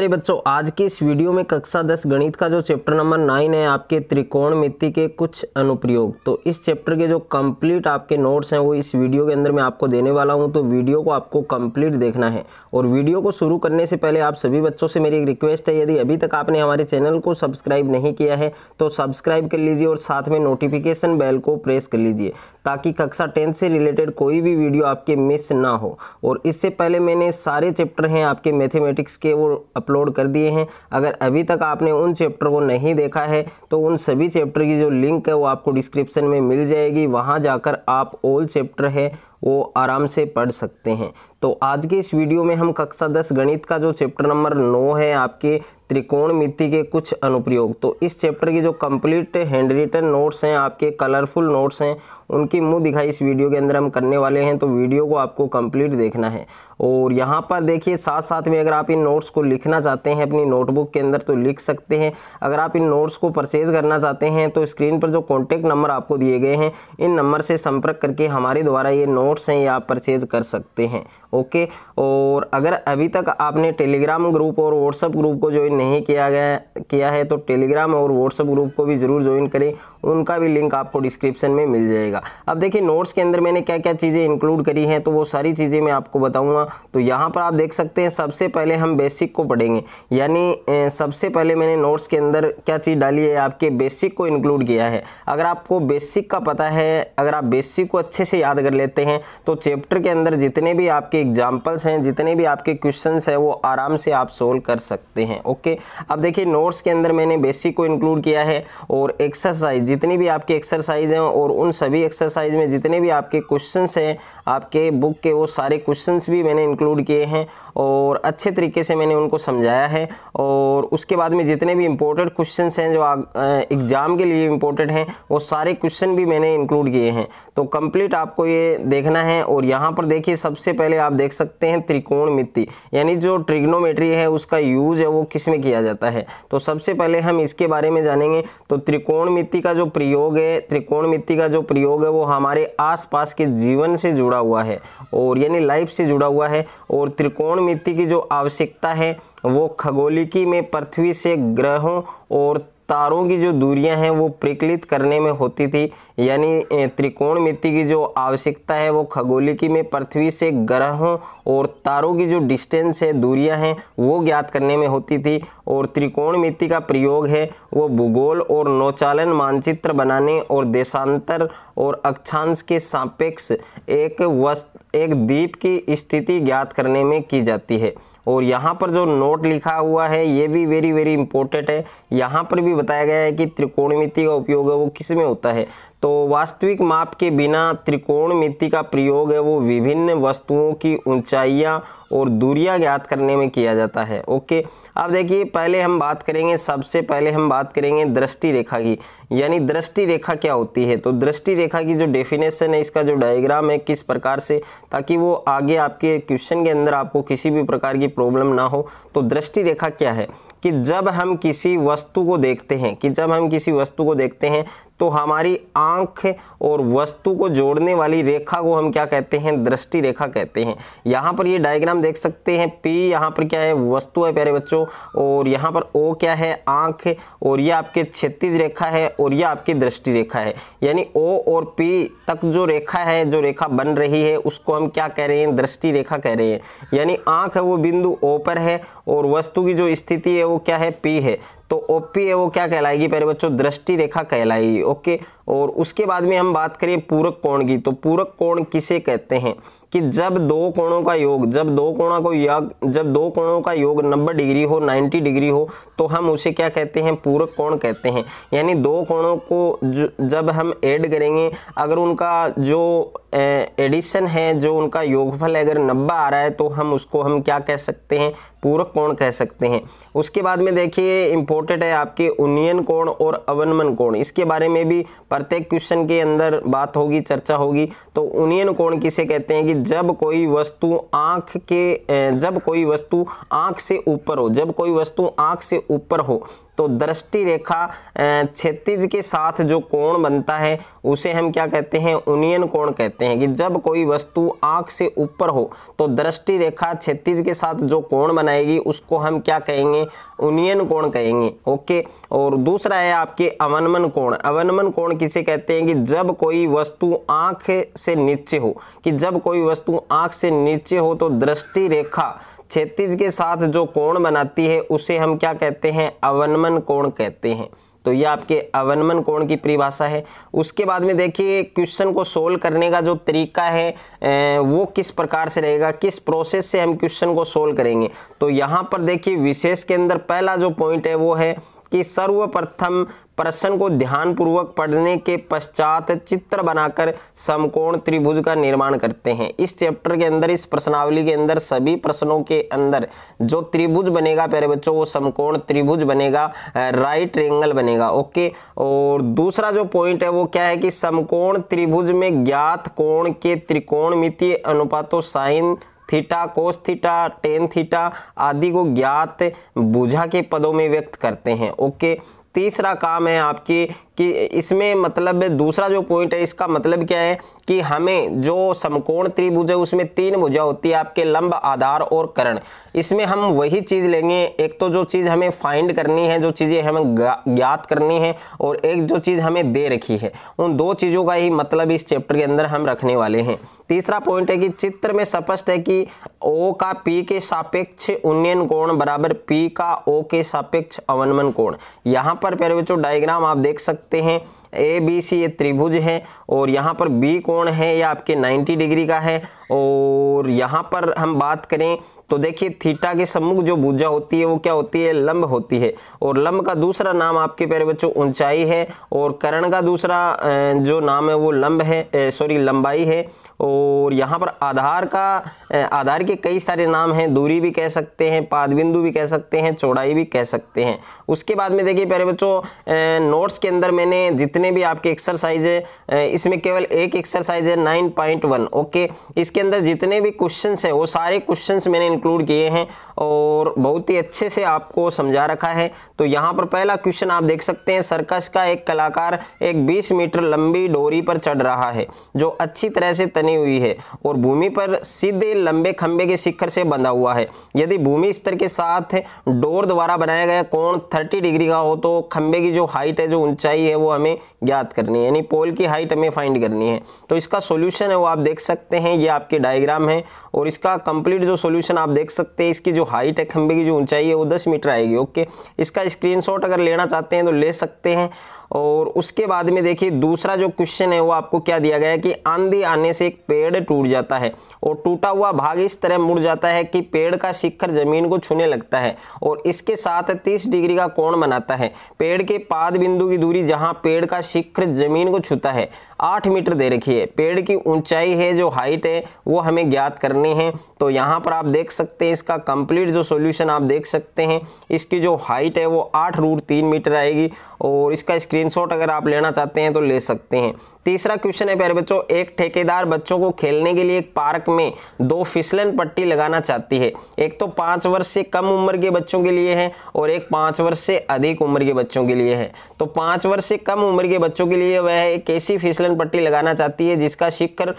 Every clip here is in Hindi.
अरे बच्चों आज की इस वीडियो में कक्षा दस गणित का जो चैप्टर नंबर नाइन है आपके त्रिकोणमिति के कुछ अनुप्रयोग तो इस चैप्टर के जो कंप्लीट आपके नोट्स हैं वो इस वीडियो के अंदर मैं आपको देने वाला हूं तो वीडियो को आपको कंप्लीट देखना है और वीडियो को शुरू करने से पहले आप सभी बच्चों से मेरी एक रिक्वेस्ट है यदि अभी तक आपने हमारे चैनल को सब्सक्राइब नहीं किया है तो सब्सक्राइब कर लीजिए और साथ में नोटिफिकेशन बेल को प्रेस कर लीजिए ताकि कक्षा टेंथ से रिलेटेड कोई भी वीडियो आपके मिस ना हो और इससे पहले मैंने सारे चैप्टर हैं आपके मैथेमेटिक्स के वो अपलोड कर दिए हैं अगर अभी तक आपने उन चैप्टर को नहीं देखा है तो उन सभी चैप्टर की जो लिंक है वो आपको डिस्क्रिप्शन में मिल जाएगी वहाँ जाकर आप ऑल चैप्टर है वो आराम से पढ़ सकते हैं तो आज के इस वीडियो में हम कक्षा दस गणित का जो चैप्टर नंबर नौ है आपके त्रिकोण मिति के कुछ अनुप्रयोग तो इस चैप्टर की जो कंप्लीट हैंड रिटन नोट्स हैं आपके कलरफुल नोट्स हैं उनकी मुंह दिखाई इस वीडियो के अंदर हम करने वाले हैं तो वीडियो को आपको कंप्लीट देखना है और यहाँ पर देखिए साथ साथ में अगर आप इन नोट्स को लिखना चाहते हैं अपनी नोटबुक के अंदर तो लिख सकते हैं अगर आप इन नोट्स को परचेज करना चाहते हैं तो स्क्रीन पर जो कॉन्टैक्ट नंबर आपको दिए गए हैं इन नंबर से संपर्क करके हमारे द्वारा ये नोट नोट्स हैं ये आप परचेज कर सकते हैं ओके और अगर अभी तक आपने टेलीग्राम ग्रुप और व्हाट्सअप ग्रुप को ज्वाइन नहीं किया गया किया है तो टेलीग्राम और व्हाट्सअप ग्रुप को भी ज़रूर ज्वाइन करें उनका भी लिंक आपको डिस्क्रिप्शन में मिल जाएगा अब देखिए नोट्स के अंदर मैंने क्या क्या चीज़ें इंक्लूड करी हैं तो वो सारी चीज़ें मैं आपको बताऊँगा तो यहाँ पर आप देख सकते हैं सबसे पहले हम बेसिक को पढ़ेंगे यानी सबसे पहले मैंने नोट्स के अंदर क्या चीज़ डाली है आपके बेसिक को इंक्लूड किया है अगर आपको बेसिक का पता है अगर आप बेसिक को अच्छे से याद कर लेते हैं तो चैप्टर के अंदर जितने भी आपके एग्जाम्पल्स हैं जितने भी आपके क्वेश्चन हैं वो आराम से आप सोल्व कर सकते हैं ओके अब देखिए नोट्स के अंदर मैंने बेसिक को इंक्लूड किया है और एक्सरसाइज जितनी भी आपकी एक्सरसाइज हैं और उन सभी एक्सरसाइज में जितने भी आपके क्वेश्चन हैं आपके बुक के वो सारे क्वेश्चन भी मैंने इंक्लूड किए हैं और अच्छे तरीके से मैंने उनको समझाया है और उसके बाद में जितने भी इम्पोर्टेंट क्वेश्चन हैं जो एग्ज़ाम के लिए इम्पोर्टेंट हैं वो सारे क्वेश्चन भी मैंने इंक्लूड किए हैं तो कंप्लीट आपको ये देखना है और यहाँ पर देखिए सबसे पहले आप देख सकते हैं त्रिकोण मित्ती यानी जो ट्रिग्नोमेट्री है उसका यूज है वो किस में किया जाता है तो सबसे पहले हम इसके बारे में जानेंगे तो त्रिकोण मित्ती का जो प्रयोग है त्रिकोण मित्ती का जो प्रयोग है वो हमारे आसपास के जीवन से जुड़ा हुआ है और यानी लाइफ से जुड़ा हुआ है और त्रिकोण मिट्टी की जो आवश्यकता है वो खगोलिकी में पृथ्वी से ग्रहों और तारों की जो दूरियां हैं वो प्रकलित करने में होती थी यानी त्रिकोण मिति की जो आवश्यकता है वो खगोलिकी में पृथ्वी से ग्रहों और तारों की जो डिस्टेंस है दूरियां हैं वो ज्ञात करने में होती थी और त्रिकोण मिति का प्रयोग है वो भूगोल और नौचालन मानचित्र बनाने और देशांतर और अक्षांश के सापेक्ष एक वस्त एक द्वीप की स्थिति ज्ञात करने में की जाती है और यहाँ पर जो नोट लिखा हुआ है ये भी वेरी वेरी इंपॉर्टेंट है यहाँ पर भी बताया गया है कि त्रिकोणमिति का उपयोग है वो किस में होता है तो वास्तविक माप के बिना त्रिकोणमिति का प्रयोग है वो विभिन्न वस्तुओं की ऊंचाइयाँ और दूरियाँ ज्ञात करने में किया जाता है ओके अब देखिए पहले हम बात करेंगे सबसे पहले हम बात करेंगे दृष्टि रेखा की यानी दृष्टि रेखा क्या होती है तो दृष्टि रेखा की जो डेफिनेशन है इसका जो डायग्राम है किस प्रकार से ताकि वो आगे आपके क्वेश्चन के अंदर आपको किसी भी प्रकार की प्रॉब्लम ना हो तो दृष्टि रेखा क्या है कि जब हम किसी वस्तु को देखते हैं कि जब हम किसी वस्तु को देखते हैं तो हमारी आंख और वस्तु को जोड़ने वाली रेखा को हम क्या कहते हैं दृष्टि रेखा कहते हैं यहाँ पर ये डायग्राम देख सकते हैं पी यहाँ पर क्या है वस्तु है प्यारे बच्चों और यहाँ पर ओ क्या है आंख और ये आपके क्षतिज रेखा है और ये आपकी दृष्टि रेखा है यानी ओ और पी तक जो रेखा है जो रेखा बन रही है उसको हम क्या कह रहे हैं दृष्टि रेखा कह रहे हैं यानी आंख है वो बिंदु ओ पर है और वस्तु की जो स्थिति है वो क्या है पी है तो ओपी है वो क्या कहलाएगी पहले बच्चों दृष्टि रेखा कहलाएगी ओके और उसके बाद में हम बात करें पूरक कोण की तो पूरक कोण किसे कहते हैं कि जब दो कोणों का योग जब दो कोणों को योग जब दो कोणों का योग 90 डिग्री हो 90 डिग्री हो तो हम उसे क्या कहते हैं पूरक कोण कहते हैं यानी दो कोणों को जब हम ऐड करेंगे अगर उनका जो एडिशन है जो उनका योगफल अगर नब्बे आ रहा है तो हम उसको हम क्या कह सकते हैं पूरक कोण कह सकते हैं उसके बाद में देखिए इम्पोर्टेंट है आपके उन्नयन कोण और अवनमन कोण इसके बारे में भी प्रत्येक क्वेश्चन के अंदर बात होगी चर्चा होगी तो उनियन कोण किसे कहते हैं कि जब कोई वस्तु आंख के जब कोई वस्तु आंख से ऊपर हो जब कोई वस्तु आंख से ऊपर हो तो दृष्टि रेखा क्षतिज के साथ जो कोण बनता है उसे हम क्या कहते हैं उनियन कोण कहते हैं कि जब कोई वस्तु आंख से ऊपर हो तो दृष्टि रेखा क्षतिज के साथ जो कोण बनाएगी उसको हम क्या कहेंगे उनियन कोण कहेंगे ओके और दूसरा है आपके अवनमन कोण अवनमन कोण किसे कहते हैं कि जब कोई वस्तु आंख से नीचे हो कि जब कोई वस्तु आंख से नीचे हो तो दृष्टि रेखा क्षैतिज के साथ जो कोण बनाती है उसे हम क्या कहते हैं अवनमन कोण कहते हैं तो ये आपके अवनमन कोण की परिभाषा है उसके बाद में देखिए क्वेश्चन को सोल्व करने का जो तरीका है वो किस प्रकार से रहेगा किस प्रोसेस से हम क्वेश्चन को सोल्व करेंगे तो यहाँ पर देखिए विशेष के अंदर पहला जो पॉइंट है वो है कि सर्वप्रथम प्रश्न को ध्यानपूर्वक पढ़ने के पश्चात चित्र बनाकर समकोण त्रिभुज का निर्माण करते हैं इस चैप्टर के अंदर इस प्रश्नावली के अंदर सभी प्रश्नों के अंदर जो त्रिभुज बनेगा प्यारे बच्चों वो समकोण त्रिभुज बनेगा राइट एंगल बनेगा ओके और दूसरा जो पॉइंट है वो क्या है कि समकोण त्रिभुज में ज्ञात कोण के त्रिकोण अनुपातों sine theta cos theta tan theta आदि को ज्ञात भुजा के पदों में व्यक्त करते हैं ओके तीसरा काम है आपकी कि इसमें मतलब दूसरा जो पॉइंट है इसका मतलब क्या है कि हमें जो समकोण त्रिभुज है उसमें तीन भुजा होती है आपके लंब आधार और करण इसमें हम वही चीज़ लेंगे एक तो जो चीज़ हमें फाइंड करनी है जो चीज़ें हमें ज्ञात करनी है और एक जो चीज़ हमें दे रखी है उन दो चीज़ों का ही मतलब इस चैप्टर के अंदर हम रखने वाले हैं तीसरा पॉइंट है कि चित्र में स्पष्ट है कि ओ का पी के सापेक्ष उन्नयन कोण बराबर पी का ओ के सापेक्ष अवनमन कोण यहाँ पर पहले बच्चों डायग्राम आप देख सकते सकते हैं ए बी सी ये त्रिभुज है और यहाँ पर बी कोण है ये आपके 90 डिग्री का है और यहाँ पर हम बात करें तो देखिए थीटा के सम्मुख जो भुजा होती है वो क्या होती है लंब होती है और लंब का दूसरा नाम आपके प्यारे बच्चों ऊंचाई है और करण का दूसरा जो नाम है वो लंब है सॉरी लंबाई है और यहाँ पर आधार का आधार के कई सारे नाम हैं दूरी भी कह सकते हैं पादबिंदु भी कह सकते हैं चौड़ाई भी कह सकते हैं उसके बाद में देखिए प्यारे बच्चों नोट्स के अंदर मैंने जितने भी आपके एक्सरसाइज है इसमें केवल एक एक्सरसाइज है नाइन पॉइंट वन ओके इसके अंदर जितने भी क्वेश्चन हैं वो सारे क्वेश्चन मैंने इंक्लूड किए हैं और बहुत ही अच्छे से आपको समझा रखा है तो यहाँ पर पहला क्वेश्चन आप देख सकते हैं सर्कस का एक कलाकार एक बीस मीटर लंबी डोरी पर चढ़ रहा है जो अच्छी तरह से तनि बनी हुई है और भूमि पर सीधे लंबे खंबे के शिखर से बंधा हुआ है यदि भूमि स्तर के साथ डोर द्वारा बनाया गया कोण 30 डिग्री का हो तो खंबे की जो हाइट है जो ऊंचाई है वो हमें ज्ञात करनी है यानी पोल की हाइट हमें फाइंड करनी है तो इसका सोल्यूशन है वो आप देख सकते हैं ये आपके डायग्राम है और इसका कंप्लीट जो सोल्यूशन आप देख सकते हैं इसकी जो हाइट है खंबे की जो ऊंचाई है वो दस मीटर आएगी ओके इसका स्क्रीन अगर लेना चाहते हैं तो ले सकते हैं और उसके बाद में देखिए दूसरा जो क्वेश्चन है वो आपको क्या दिया गया है कि आंधी आने से एक पेड़ टूट जाता है और टूटा हुआ भाग इस तरह मुड़ जाता है कि पेड़ का शिखर जमीन को छूने लगता है और इसके साथ तीस डिग्री का कोण बनाता है पेड़ के पाद बिंदु की दूरी जहाँ पेड़ का शिखर जमीन को छूता है आठ मीटर दे रखी है पेड़ की ऊंचाई है जो हाइट है वो हमें ज्ञात करनी है तो यहाँ पर आप देख सकते हैं इसका कंप्लीट जो सॉल्यूशन आप देख सकते हैं इसकी जो हाइट है वो आठ रूट तीन मीटर आएगी और इसका स्क्रीनशॉट अगर आप लेना चाहते हैं तो ले सकते हैं तीसरा क्वेश्चन है प्यारे बच्चों एक ठेकेदार बच्चों को खेलने के लिए एक पार्क में दो फिसलन पट्टी लगाना चाहती है एक तो पाँच वर्ष से कम उम्र के बच्चों के लिए है और एक पाँच वर्ष से अधिक उम्र के बच्चों के लिए है तो पाँच वर्ष से कम उम्र के बच्चों के लिए वह एक ऐसी फिसलन नियंत्रण पट्टी लगाना चाहती है जिसका शिखर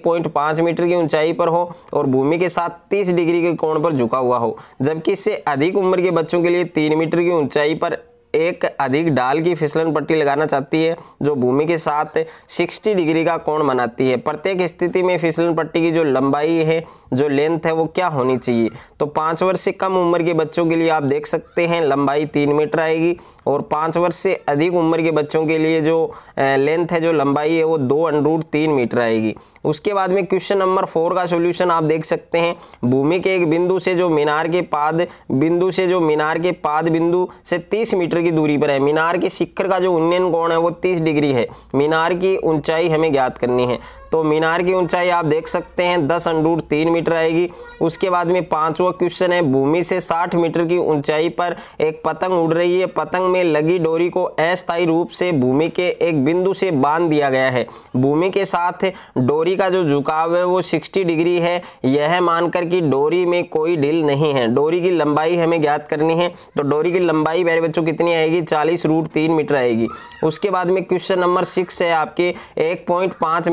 1.5 मीटर की ऊंचाई पर हो और भूमि के साथ 30 डिग्री के कोण पर झुका हुआ हो जबकि इससे अधिक उम्र के बच्चों के लिए तीन मीटर की ऊंचाई पर एक अधिक डाल की फिसलन पट्टी लगाना चाहती है जो भूमि के साथ 60 डिग्री का कोण बनाती है प्रत्येक स्थिति में फिसलन पट्टी की जो लंबाई है जो लेंथ है वो क्या होनी चाहिए तो पाँच वर्ष से कम उम्र के बच्चों के लिए आप देख सकते हैं लंबाई तीन मीटर आएगी और पाँच वर्ष से अधिक उम्र के बच्चों के लिए जो लेंथ है जो लंबाई है वो दो अंडरूट तीन मीटर आएगी उसके बाद में क्वेश्चन नंबर फोर का सोल्यूशन आप देख सकते हैं भूमि के एक बिंदु से जो मीनार के पाद बिंदु से जो मीनार के पाद बिंदु से तीस मीटर की दूरी पर है मीनार के शिखर का जो उन्नयन कोण है वो तीस डिग्री है मीनार की ऊंचाई हमें ज्ञात करनी है तो मीनार की ऊंचाई आप देख सकते हैं दस अंडूर तीन मीटर आएगी उसके बाद में पांचवा क्वेश्चन है भूमि से साठ मीटर की ऊंचाई पर एक पतंग उड़ रही है पतंग में लगी डोरी को अस्थायी रूप से भूमि के एक बिंदु से बांध दिया गया है भूमि के साथ डोरी का जो झुकाव है वो 60 डिग्री है यह मानकर कि डोरी में कोई ढील नहीं है डोरी की लंबाई हमें ज्ञात करनी है तो डोरी की लंबाई मेरे बच्चों कितनी आएगी चालीस रूट तीन मीटर आएगी उसके बाद में क्वेश्चन नंबर सिक्स है आपके एक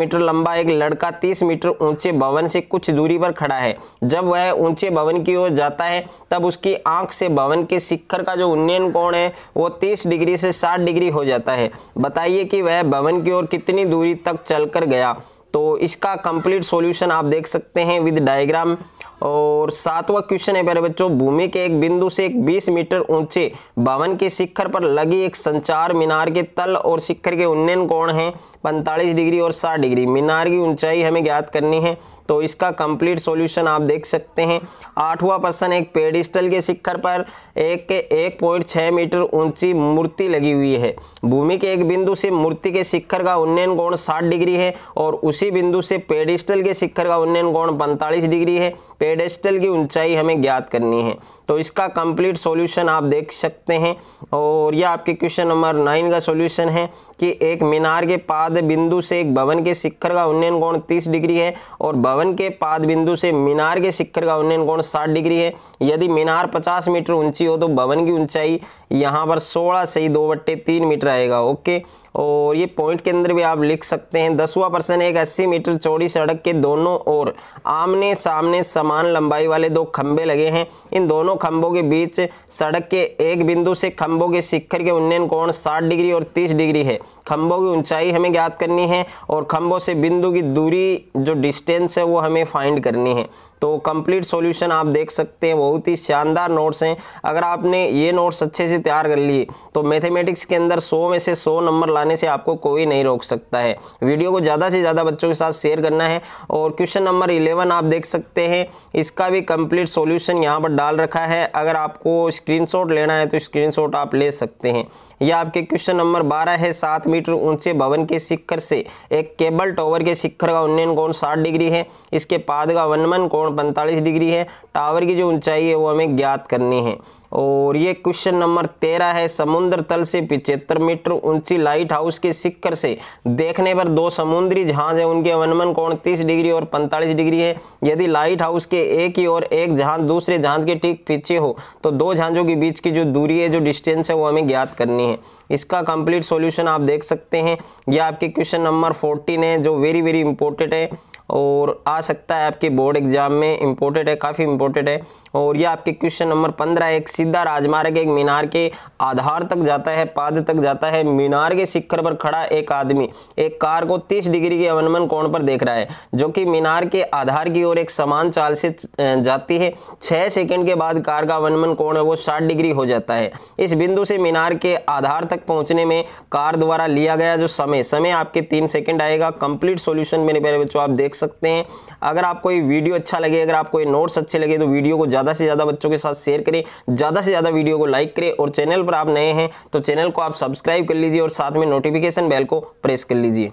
मीटर लंबा एक लड़का तीस मीटर ऊंचे भवन से कुछ दूरी पर खड़ा है जब वह ऊंचे भवन की ओर जाता है तब उसकी आंख से भवन के शिखर का जो उन्नयन कोण है वो तीस डिग्री से साठ डिग्री हो जाता है बताइए कि वह भवन की ओर कितनी दूरी तक चल गया तो इसका कंप्लीट सॉल्यूशन आप देख सकते हैं विद डायग्राम और सातवां क्वेश्चन है मेरे बच्चों भूमि के एक बिंदु से एक 20 मीटर ऊंचे भवन के शिखर पर लगी एक संचार मीनार के तल और शिखर के उन्नयन कोण हैं 45 डिग्री और 60 डिग्री मीनार की ऊंचाई हमें ज्ञात करनी है तो इसका कंप्लीट सॉल्यूशन आप देख सकते हैं आठवां प्रश्न एक पेडिस्टल के शिखर पर एक के एक पॉइंट छः मीटर ऊंची मूर्ति लगी हुई है भूमि के एक बिंदु से मूर्ति के शिखर का उन्नयन कोण साठ डिग्री है और उसी बिंदु से पेडिस्टल के शिखर का उन्नयन कोण पैंतालीस डिग्री है पेडिस्टल की ऊंचाई हमें ज्ञात करनी है तो इसका कंप्लीट सॉल्यूशन आप देख सकते हैं और यह आपके क्वेश्चन नंबर नाइन का सॉल्यूशन है कि एक मीनार के पाद बिंदु से एक भवन के शिखर का उन्नयन कोण तीस डिग्री है और भवन भवन के पाद बिंदु से मीनार के शिखर का उन्नयन कोण 60 डिग्री है यदि मीनार 50 मीटर ऊंची हो तो भवन की ऊंचाई यहाँ पर सोलह से ही दो बट्टे तीन मीटर आएगा ओके और ये पॉइंट के अंदर भी आप लिख सकते हैं दसवा प्रश्न एक अस्सी मीटर चौड़ी सड़क के दोनों ओर आमने सामने समान लंबाई वाले दो खंबे लगे हैं इन दोनों खंबों के बीच सड़क के एक बिंदु से खंभों के शिखर के उन्नयन कोण 60 डिग्री और 30 डिग्री है खंबों की ऊंचाई हमें ज्ञात करनी है और खंबों से बिंदु की दूरी जो डिस्टेंस है वो हमें फाइंड करनी है तो कंप्लीट सॉल्यूशन आप देख सकते हैं बहुत ही शानदार नोट्स हैं अगर आपने ये नोट्स अच्छे से तैयार कर लिए तो मैथमेटिक्स के अंदर सौ में से सौ नंबर लाने से आपको कोई नहीं रोक सकता है वीडियो को ज़्यादा से ज़्यादा बच्चों के साथ शेयर करना है और क्वेश्चन नंबर इलेवन आप देख सकते हैं इसका भी कम्प्लीट सोल्यूशन यहाँ पर डाल रखा है अगर आपको स्क्रीन लेना है तो स्क्रीन आप ले सकते हैं यह आपके क्वेश्चन नंबर बारह है सात मीटर ऊंचे भवन के शिखर से एक केबल टॉवर के शिखर का उन्नयन कोण साठ डिग्री है इसके पाद का वनमन कोण और पैंतालीस डिग्री है टावर की जो ऊंचाई है वो हमें ज्ञात करनी है और ये क्वेश्चन नंबर तेरह है समुद्र तल से पिछहत्तर मीटर ऊंची लाइट हाउस के शिखर से देखने पर दो समुद्री जहाज है उनके अवनमन कोण 30 डिग्री और 45 डिग्री है यदि लाइट हाउस के एक ही और एक जहाज दूसरे जहाज के ठीक पीछे हो तो दो जहाजों के बीच की जो दूरी है जो डिस्टेंस है वो हमें ज्ञात करनी है इसका कंप्लीट सोल्यूशन आप देख सकते हैं यह आपके क्वेश्चन नंबर फोर्टीन है जो वेरी वेरी इंपॉर्टेंट है और आ सकता है आपके बोर्ड एग्ज़ाम में इम्पोर्टेंट है काफ़ी इम्पोर्टेंट है और ये आपके क्वेश्चन नंबर पंद्रह एक सीधा राजमार्ग एक मीनार के आधार तक जाता है पाद तक जाता है मीनार के शिखर पर खड़ा एक आदमी एक कार को तीस डिग्री के अवनमन कोण पर देख रहा है जो कि मीनार के आधार की ओर एक समान चाल से जाती है छः सेकंड के बाद कार का अवनमन कोण है वो साठ डिग्री हो जाता है इस बिंदु से मीनार के आधार तक पहुंचने में कार द्वारा लिया गया जो समय समय आपके तीन सेकेंड आएगा कंप्लीट सोल्यूशन मेरे पहले बच्चों आप देख सकते हैं अगर आपको ये वीडियो अच्छा लगे अगर आपको ये नोट्स अच्छे लगे तो वीडियो को ज़्यादा से ज़्यादा बच्चों के साथ शेयर करें ज़्यादा से ज़्यादा वीडियो को लाइक करें और चैनल पर आप नए हैं तो चैनल को आप सब्सक्राइब कर लीजिए और साथ में नोटिफिकेशन बेल को प्रेस कर लीजिए